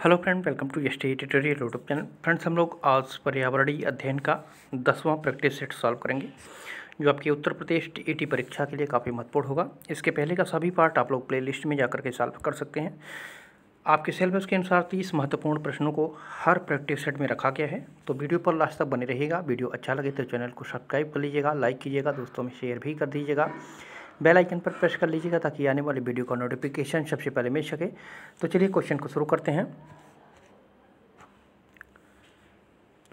hello friend welcome to S T tutorial YouTube channel friends हम लोग आज पर्यावरणीय अध्ययन का दसवां प्रैक्टिस सेट सॉल्व करेंगे जो आपकी उत्तर प्रदेश टी परीक्षा के लिए काफ़ी महत्वपूर्ण होगा इसके पहले का सभी पार्ट आप लोग प्लेलिस्ट में जाकर के सॉल्व कर सकते हैं आपके सिलेबस के अनुसार तीस महत्वपूर्ण प्रश्नों को हर प्रैक्टिस सेट में रखा गया है तो वीडियो पर लास्ट तक बने रहेगा वीडियो अच्छा लगे तो चैनल को सब्सक्राइब कर लीजिएगा लाइक कीजिएगा दोस्तों में शेयर भी कर दीजिएगा बेल आइकन पर प्रेस कर लीजिएगा ताकि आने वाली वीडियो का नोटिफिकेशन सबसे पहले मिल सके तो चलिए क्वेश्चन को शुरू करते हैं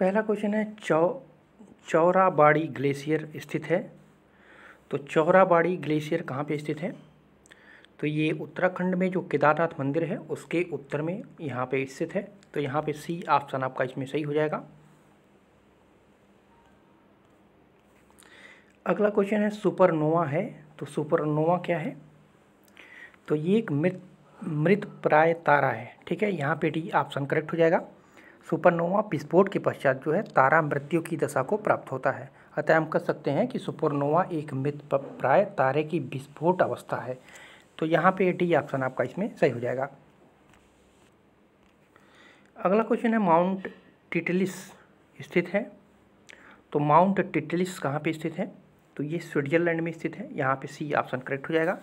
पहला क्वेश्चन है चौ चौराबाड़ी ग्लेशियर स्थित है तो चौराबाड़ी ग्लेशियर कहाँ पे स्थित है तो ये उत्तराखंड में जो केदारनाथ मंदिर है उसके उत्तर में यहाँ पे स्थित है तो यहाँ पे सी ऑप्शन आपका इसमें सही हो जाएगा अगला क्वेश्चन है सुपरनोवा है तो सुपरनोवा क्या है तो ये एक मृत मृत प्राय तारा है ठीक है यहाँ पे डी ऑप्शन करेक्ट हो जाएगा सुपरनोवा विस्फोट के पश्चात जो है तारा मृत्यु की दशा को प्राप्त होता है अतः हम कह सकते हैं कि सुपरनोवा एक मृत प्राय तारे की विस्फोट अवस्था है तो यहाँ पे डी ऑप्शन आपका इसमें सही हो जाएगा अगला क्वेश्चन है माउंट टिटलिस स्थित है तो माउंट टिटलिस कहाँ पे स्थित है तो ये स्विट्जरलैंड में स्थित है यहाँ पे सी ऑप्शन करेक्ट हो जाएगा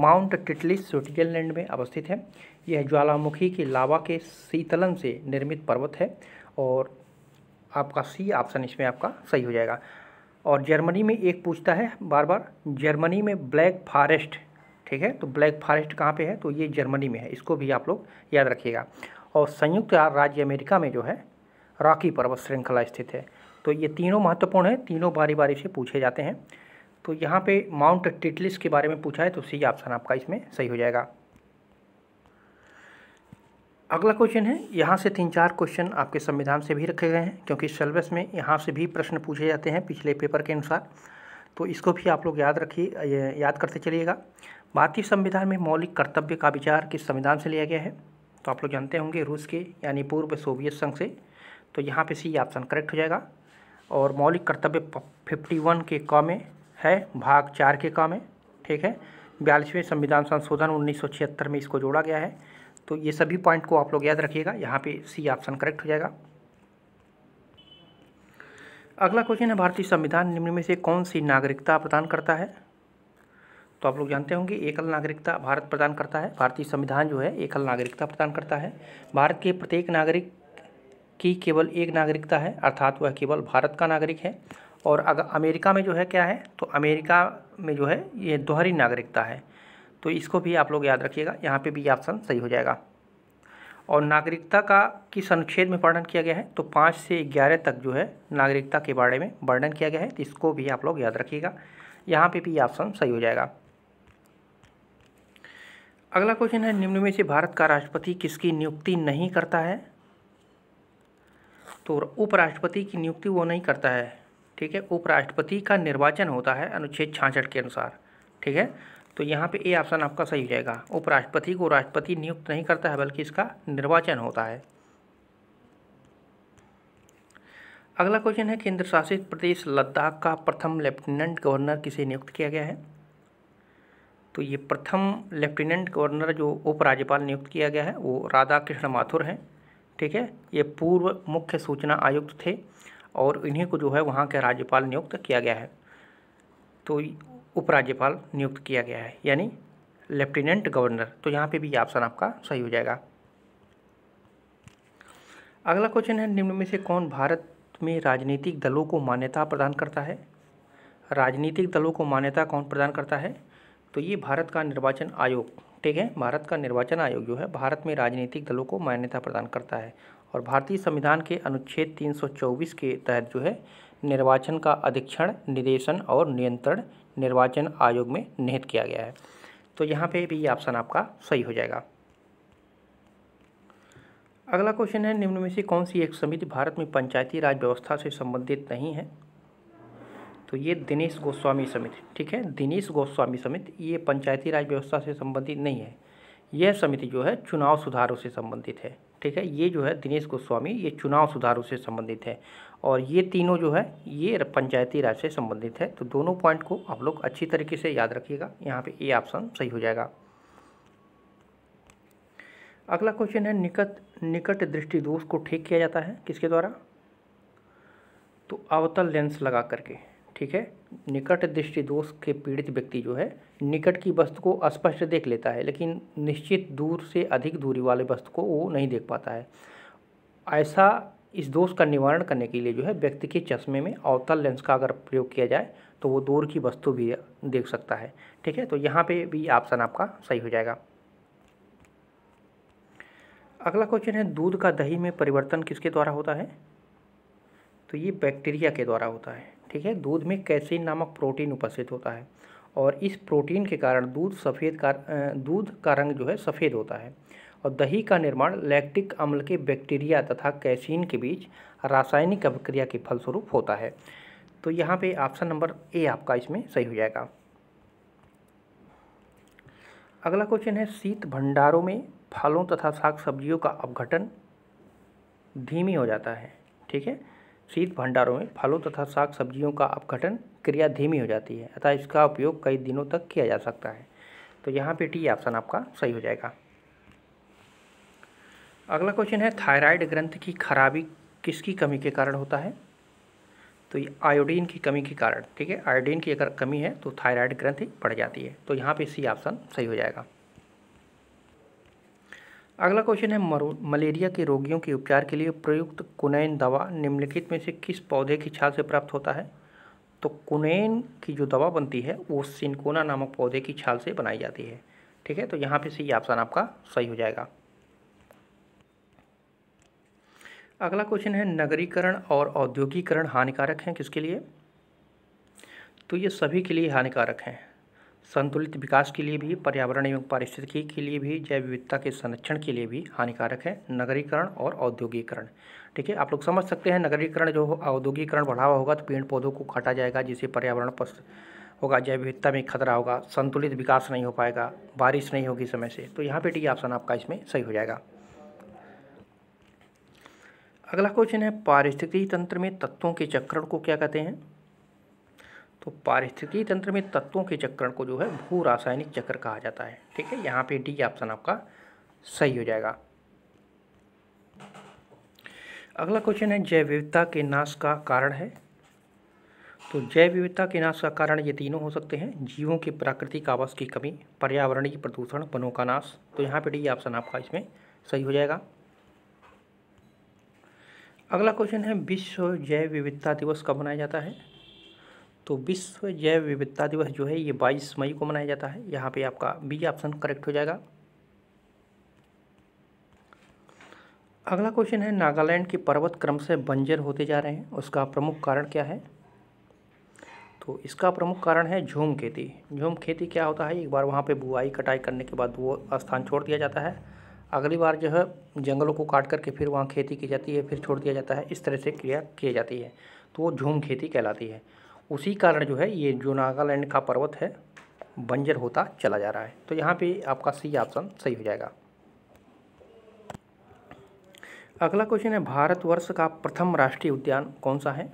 माउंट टिटलिस स्विट्जरलैंड में अवस्थित है यह ज्वालामुखी के लावा के शीतलन से निर्मित पर्वत है और आपका सी ऑप्शन इसमें आपका सही हो जाएगा और जर्मनी में एक पूछता है बार बार जर्मनी में ब्लैक फॉरेस्ट ठीक है तो ब्लैक फॉरेस्ट कहाँ पे है तो ये जर्मनी में है इसको भी आप लोग याद रखिएगा और संयुक्त राज्य अमेरिका में जो है रॉकी पर्वत श्रृंखला स्थित है तो ये तीनों महत्वपूर्ण है तीनों बारी बारी से पूछे जाते हैं तो यहाँ पे माउंट टिटलिस के बारे में पूछा है तो सी ऑप्शन आपका इसमें सही हो जाएगा अगला क्वेश्चन है यहाँ से तीन चार क्वेश्चन आपके संविधान से भी रखे गए हैं क्योंकि सिलेबस में यहाँ से भी प्रश्न पूछे जाते हैं पिछले पेपर के अनुसार तो इसको भी आप लोग याद रखिए याद करते चलिएगा भारतीय संविधान में मौलिक कर्तव्य का विचार किस संविधान से लिया गया है तो आप लोग जानते होंगे रूस के यानी पूर्व सोवियत संघ से तो यहाँ पे सी ऑप्शन करेक्ट हो जाएगा और मौलिक कर्तव्य फिफ्टी वन के क में है भाग चार के क में ठीक है बयालीसवें संविधान संशोधन उन्नीस में इसको जोड़ा गया है तो ये सभी पॉइंट को आप लोग याद रखिएगा यहाँ पे सी ऑप्शन करेक्ट हो जाएगा अगला क्वेश्चन है भारतीय संविधान निम्न में से कौन सी नागरिकता प्रदान करता है तो आप लोग जानते होंगे एकल नागरिकता भारत प्रदान करता है भारतीय संविधान जो है एकल नागरिकता प्रदान करता है भारत के प्रत्येक नागरिक कि केवल एक नागरिकता है अर्थात वह केवल भारत का नागरिक है और अगर अमेरिका में जो है क्या है तो अमेरिका में जो है ये दोहरी नागरिकता है तो इसको भी आप लोग याद रखिएगा यहाँ पे भी ये ऑप्शन सही हो जाएगा और नागरिकता का किस अनुच्छेद में वर्णन किया गया है तो पाँच से ग्यारह तक जो है नागरिकता के बारे में वर्णन किया गया है तो इसको भी आप लोग याद रखिएगा यहाँ पे भी ये ऑप्शन सही हो जाएगा अगला क्वेश्चन है निम्न में से भारत का राष्ट्रपति किसकी नियुक्ति नहीं करता है तो उपराष्ट्रपति की नियुक्ति वो नहीं करता है ठीक है उपराष्ट्रपति का निर्वाचन होता है अनुच्छेद छाछठ के अनुसार ठीक है तो यहाँ पे ए ऑप्शन आपका सही हो जाएगा उपराष्ट्रपति को राष्ट्रपति नियुक्त नहीं करता है बल्कि इसका निर्वाचन होता है अगला क्वेश्चन है केंद्र शासित प्रदेश लद्दाख का प्रथम लेफ्टिनेंट गवर्नर किसे नियुक्त किया गया है तो ये प्रथम लेफ्टिनेंट गवर्नर जो उपराज्यपाल नियुक्त किया गया है वो राधा कृष्ण माथुर हैं ठीक है ये पूर्व मुख्य सूचना आयुक्त थे और इन्हीं को जो है वहाँ के राज्यपाल नियुक्त किया गया है तो उपराज्यपाल नियुक्त किया गया है यानी लेफ्टिनेंट गवर्नर तो यहाँ पे भी ऑप्शन आपका सही हो जाएगा अगला क्वेश्चन है निम्न में से कौन भारत में राजनीतिक दलों को मान्यता प्रदान करता है राजनीतिक दलों को मान्यता कौन प्रदान करता है तो ये भारत का निर्वाचन आयोग ठीक है भारत का निर्वाचन आयोग जो है भारत में राजनीतिक दलों को मान्यता प्रदान करता है और भारतीय संविधान के अनुच्छेद 324 के तहत जो है निर्वाचन का अधीक्षण निदेशन और नियंत्रण निर्वाचन आयोग में निहित किया गया है तो यहाँ पे भी ऑप्शन आपका सही हो जाएगा अगला क्वेश्चन है निम्न में से कौन सी एक समिति भारत में पंचायती राज व्यवस्था से संबंधित नहीं है तो ये दिनेश गोस्वामी समिति ठीक है दिनेश गोस्वामी समिति ये पंचायती राज व्यवस्था से संबंधित नहीं है यह समिति जो है चुनाव सुधारों से संबंधित है ठीक है ये जो है दिनेश गोस्वामी ये चुनाव सुधारों से संबंधित है और ये तीनों जो है ये पंचायती राज से संबंधित है तो दोनों पॉइंट को आप लोग अच्छी तरीके से याद रखिएगा यहाँ पे ए ऑप्शन सही हो जाएगा अगला क्वेश्चन है निकट निकट दृष्टि दोष को ठीक किया जाता है किसके द्वारा तो अवतल लेंस लगा करके ठीक है निकट दृष्टि दोष के पीड़ित व्यक्ति जो है निकट की वस्तु को स्पष्ट देख लेता है लेकिन निश्चित दूर से अधिक दूरी वाले वस्तु को वो नहीं देख पाता है ऐसा इस दोष का निवारण करने के लिए जो है व्यक्ति के चश्मे में अवतल लेंस का अगर प्रयोग किया जाए तो वो दूर की वस्तु भी देख सकता है ठीक है तो यहाँ पे भी ऑप्शन आपका सही हो जाएगा अगला क्वेश्चन है दूध का दही में परिवर्तन किसके द्वारा होता है तो ये बैक्टीरिया के द्वारा होता है ठीक है दूध में कैसीन नामक प्रोटीन उपस्थित होता है और इस प्रोटीन के कारण दूध सफ़ेद का दूध का रंग जो है सफ़ेद होता है और दही का निर्माण लैक्टिक अम्ल के बैक्टीरिया तथा कैसीन के बीच रासायनिक अभिक्रिया के फलस्वरूप होता है तो यहाँ पे ऑप्शन नंबर ए आपका इसमें सही हो जाएगा अगला क्वेश्चन है शीत भंडारों में फलों तथा साग सब्जियों का अवघटन धीमी हो जाता है ठीक है शीत भंडारों में फलों तथा साग सब्जियों का अपघटन क्रिया धीमी हो जाती है अतः इसका उपयोग कई दिनों तक किया जा सकता है तो यहाँ पे टी ऑप्शन आपका सही हो जाएगा अगला क्वेश्चन है थायराइड ग्रंथ की खराबी किसकी कमी के कारण होता है तो ये आयोडीन की कमी के कारण ठीक है आयोडीन की अगर कमी है तो थायराइड ही बढ़ जाती है तो यहाँ पे सी ऑप्शन सही हो जाएगा अगला क्वेश्चन है मलेरिया के रोगियों के उपचार के लिए प्रयुक्त कुनैन दवा निम्नलिखित में से किस पौधे की छाल से प्राप्त होता है तो कुनैन की जो दवा बनती है वो सिनकोना नामक पौधे की छाल से बनाई जाती है ठीक है तो यहाँ पे से ये ऑप्शन आपका सही हो जाएगा अगला क्वेश्चन है नगरीकरण और औद्योगिकरण हानिकारक हैं किसके लिए तो ये सभी के लिए हानिकारक हैं संतुलित विकास के लिए भी पर्यावरण एवं पारिस्थितिकी के लिए भी जैव विविधता के संरक्षण के लिए भी हानिकारक है नगरीकरण और औद्योगिकरण ठीक है आप लोग समझ सकते हैं नगरीकरण जो औद्योगिकरण बढ़ावा होगा तो पेड़ पौधों को काटा जाएगा जिससे पर्यावरण पर होगा जैव विविधता में खतरा होगा संतुलित विकास नहीं हो पाएगा बारिश नहीं होगी समय से तो यहाँ पर डी ऑप्शन आपका इसमें सही हो जाएगा अगला क्वेश्चन है पारिस्थितिकी तंत्र में तत्वों के चक्रण को क्या कहते हैं तो पारिस्थितिकी तंत्र में तत्वों के चक्रण को जो है भू रासायनिक चक्र कहा जाता है ठीक है यहाँ पे डी ऑप्शन आपका सही हो जाएगा अगला क्वेश्चन है जैव विविधता के नाश का कारण है तो जैव विविधता के नाश का कारण ये तीनों हो सकते हैं जीवों के प्राकृतिक आवास की कमी पर्यावरणीय प्रदूषण वनों का नाश तो यहाँ पे डी ऑप्शन आपका इसमें सही हो जाएगा अगला क्वेश्चन है विश्व जैव विविधता दिवस कब मनाया जाता है तो विश्व जैव विविधता दिवस जो है ये बाईस मई को मनाया जाता है यहाँ पे आपका बी ऑप्शन करेक्ट हो जाएगा अगला क्वेश्चन है नागालैंड के पर्वत क्रम से बंजर होते जा रहे हैं उसका प्रमुख कारण क्या है तो इसका प्रमुख कारण है झूम खेती झूम खेती क्या होता है एक बार वहाँ पे बुआई कटाई करने के बाद वो स्थान छोड़ दिया जाता है अगली बार जो है जंगलों को काट करके फिर वहाँ खेती की जाती है फिर छोड़ दिया जाता है इस तरह से क्रिया की जाती है तो वो झूम खेती कहलाती है उसी कारण जो है ये जो नागालैंड का पर्वत है बंजर होता चला जा रहा है तो यहाँ पे आपका सी ऑप्शन सही हो जाएगा अगला क्वेश्चन है भारतवर्ष का प्रथम राष्ट्रीय उद्यान कौन सा है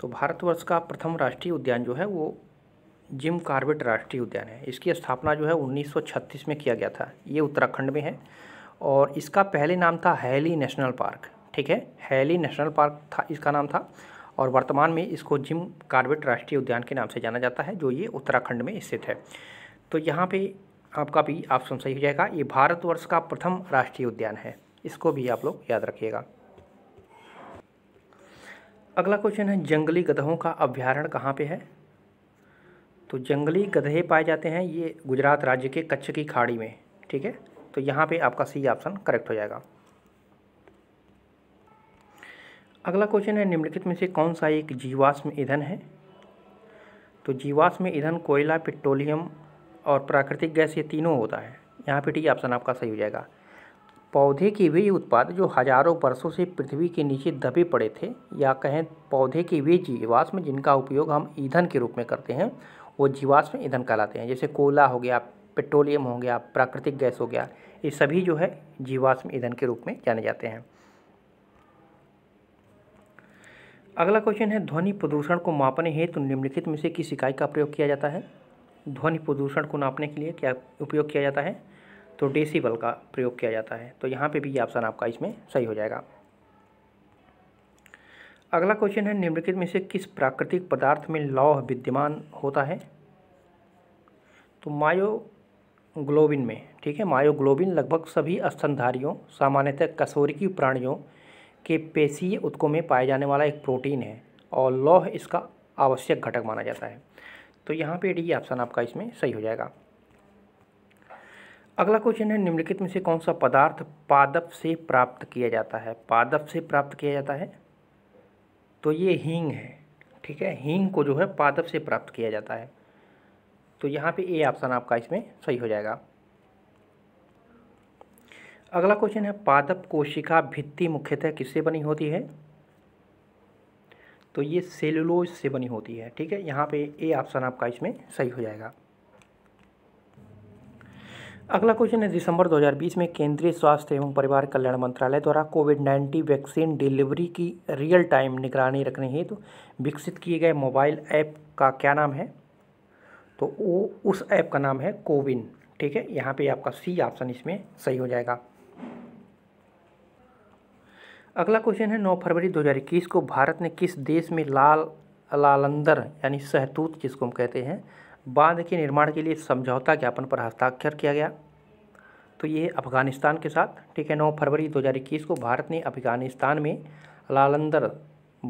तो भारतवर्ष का प्रथम राष्ट्रीय उद्यान जो है वो जिम कार्बेट राष्ट्रीय उद्यान है इसकी स्थापना जो है 1936 में किया गया था ये उत्तराखंड में है और इसका पहले नाम था हैली नेशनल पार्क ठीक है हैली नेशनल पार्क था इसका नाम था और वर्तमान में इसको जिम कार्बेट राष्ट्रीय उद्यान के नाम से जाना जाता है जो ये उत्तराखंड में स्थित है तो यहाँ पे आपका भी ऑप्शन सही हो जाएगा ये भारतवर्ष का प्रथम राष्ट्रीय उद्यान है इसको भी आप लोग याद रखिएगा अगला क्वेश्चन है जंगली गधहों का अभ्यारण्य कहाँ पर है तो जंगली गधे पाए जाते हैं ये गुजरात राज्य के कच्छ की खाड़ी में ठीक है तो यहाँ पे आपका सी ऑप्शन करेक्ट हो जाएगा अगला क्वेश्चन है निम्नलिखित में से कौन सा एक जीवाश्म ईंधन है तो जीवाश्म ईंधन कोयला पेट्रोलियम और प्राकृतिक गैस ये तीनों होता है यहाँ पे टी ऑप्शन आपका सही हो जाएगा पौधे के वे उत्पाद जो हजारों वर्षों से पृथ्वी के नीचे दबे पड़े थे या कहें पौधे के वे जीवाश्म जिनका उपयोग हम ईंधन के रूप में करते हैं वो जीवाश्म ईंधन कहलाते हैं जैसे कोयला हो गया पेट्रोलियम हो गया प्राकृतिक गैस हो गया ये सभी जो है जीवाश्म ईंधन के रूप में जाने जाते हैं अगला क्वेश्चन है ध्वनि प्रदूषण को मापने हेतु तो निम्नलिखित में से किस इकाई का प्रयोग किया जाता है ध्वनि प्रदूषण को नापने के लिए क्या उपयोग किया जाता है तो डेसीबल का प्रयोग किया जाता है तो यहाँ पे भी ये ऑप्शन आपका इसमें सही हो जाएगा अगला क्वेश्चन है निम्नलिखित में से किस प्राकृतिक पदार्थ में लौह विद्यमान होता है तो मायोग्लोबिन में ठीक है मायोग्लोबिन लगभग सभी स्तनधारियों सामान्यतः कसोरिकी प्राणियों के पेशीय उत्कों में पाया जाने वाला एक प्रोटीन है और लौह इसका आवश्यक घटक माना जाता है तो यहाँ पे डी ऑप्शन आपका इसमें सही हो जाएगा अगला क्वेश्चन है निम्नलिखित में से कौन सा पदार्थ पादप से प्राप्त किया जाता है पादप से प्राप्त किया जाता है तो ये हींग है ठीक है हींग को जो है पादप से प्राप्त किया जाता है तो यहाँ पे ए ऑप्शन आपका इसमें सही हो जाएगा अगला क्वेश्चन है पादप कोशिका भित्ति मुख्यतः किससे बनी होती है तो ये सेलुलोज से बनी होती है ठीक है यहाँ पे ए ऑप्शन आपका इसमें सही हो जाएगा अगला क्वेश्चन है दिसंबर 2020 में केंद्रीय स्वास्थ्य एवं परिवार कल्याण मंत्रालय द्वारा कोविड 19 वैक्सीन डिलीवरी की रियल टाइम निगरानी रखने हेतु तो विकसित किए गए मोबाइल ऐप का क्या नाम है तो वो उस ऐप का नाम है कोविन ठीक है यहाँ पे आपका सी ऑप्शन इसमें सही हो जाएगा अगला क्वेश्चन है 9 फरवरी 2021 को भारत ने किस देश में लाल लालंदर यानी सहतूत जिसको हम कहते हैं बांध के निर्माण के लिए समझौता ज्ञापन पर हस्ताक्षर किया गया तो ये अफ़गानिस्तान के साथ ठीक है 9 फरवरी 2021 को भारत ने अफ़गानिस्तान में लालंदर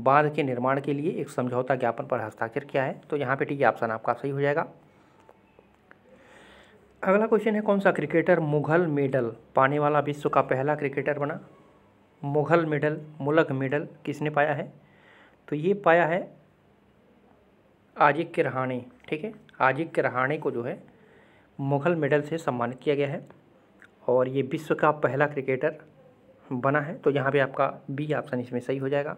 बांध के निर्माण के लिए एक समझौता ज्ञापन पर हस्ताक्षर किया है तो यहाँ पे ठीक है ऑप्शन आपका सही हो जाएगा अगला क्वेश्चन है कौन सा क्रिकेटर मुगल मेडल पाने वाला विश्व का पहला क्रिकेटर बना मुगल मेडल मुलक मेडल किसने पाया है तो ये पाया है आजिक के रहाणे ठीक है आजिक के रहाणे को जो है मुगल मेडल से सम्मानित किया गया है और ये विश्व का पहला क्रिकेटर बना है तो यहाँ पे आपका बी ऑप्शन इसमें सही हो जाएगा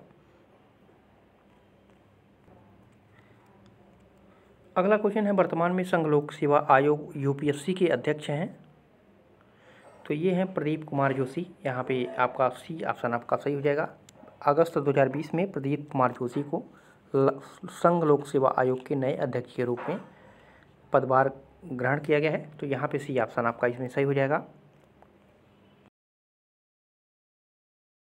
अगला क्वेश्चन है वर्तमान में संघ लोक सेवा आयोग यूपीएससी के अध्यक्ष हैं तो ये हैं प्रदीप कुमार जोशी यहाँ पे आपका सी ऑप्शन आपका सही हो जाएगा अगस्त 2020 में प्रदीप कुमार जोशी को संघ लोक सेवा आयोग के नए अध्यक्ष के रूप में पदभार ग्रहण किया गया है तो यहाँ पे सी ऑप्शन आपका इसमें सही हो जाएगा